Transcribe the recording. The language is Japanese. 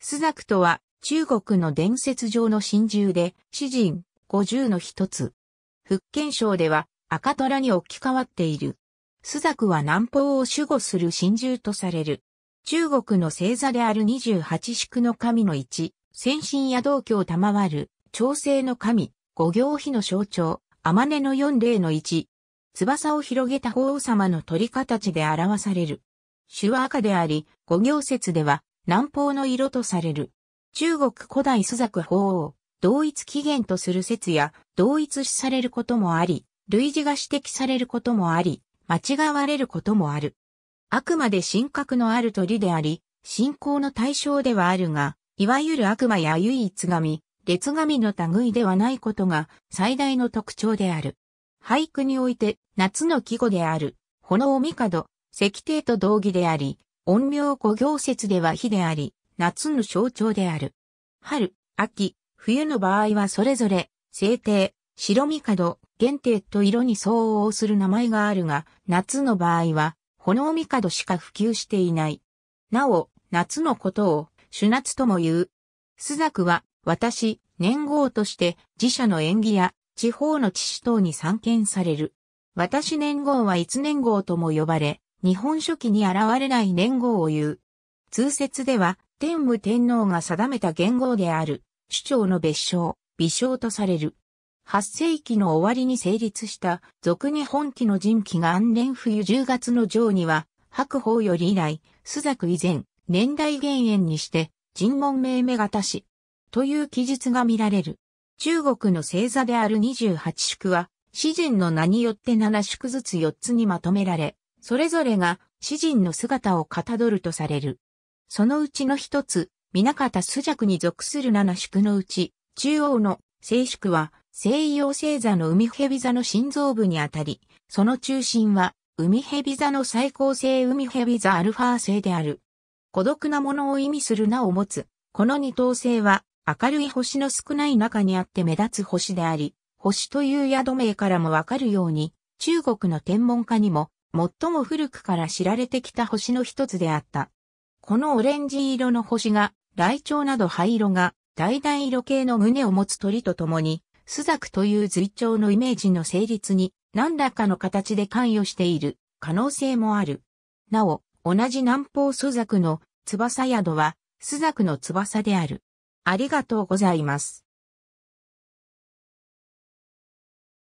スザクとは中国の伝説上の神獣で、詩人、五十の一つ。福建省では赤虎に置き換わっている。スザクは南方を守護する神獣とされる。中国の星座である二十八宿の神の一、先進や道教賜る、調整の神、五行碑の象徴、天音の四霊の一。翼を広げた法王様の鳥形で表される。手は赤であり、五行説では、南方の色とされる。中国古代朱雀法王、同一起源とする説や、同一視されることもあり、類似が指摘されることもあり、間違われることもある。あくまで神格のある鳥であり、信仰の対象ではあるが、いわゆる悪魔や唯一神、列神の類ではないことが最大の特徴である。俳句において夏の季語である、炎帝、石帝と同義であり、音陽五行説では火であり、夏の象徴である。春、秋、冬の場合はそれぞれ、晴帝、白帝、限定と色に相応する名前があるが、夏の場合は、炎帝しか普及していない。なお、夏のことを、主夏とも言う。朱雀は、私、年号として、自社の縁起や、地方の地主等に参見される。私年号は一年号とも呼ばれ、日本書紀に現れない年号を言う。通説では、天武天皇が定めた元号である、主張の別称、微称とされる。8世紀の終わりに成立した、俗日本期の人期が安連冬10月の上には、白鵬より以来、朱雀以前、年代減塩にして、尋問命目たし、という記述が見られる。中国の星座である28宿は、詩人の名によって7宿ずつ4つにまとめられ、それぞれが詩人の姿をかたどるとされる。そのうちの一つ、水方朱雀に属する七宿のうち、中央の静宿は西洋星座の海蛇座の心臓部にあたり、その中心は海蛇座の最高星海蛇座アルファ星である。孤独なものを意味する名を持つ。この二等星は明るい星の少ない中にあって目立つ星であり、星という宿名からもわかるように、中国の天文家にも最も古くから知られてきた星の一つであった。このオレンジ色の星が、雷鳥など灰色が、橙色系の胸を持つ鳥と共に、スザクという随鳥のイメージの成立に何らかの形で関与している可能性もある。なお、同じ南方スザクの翼宿は、スザクの翼である。ありがとうございます。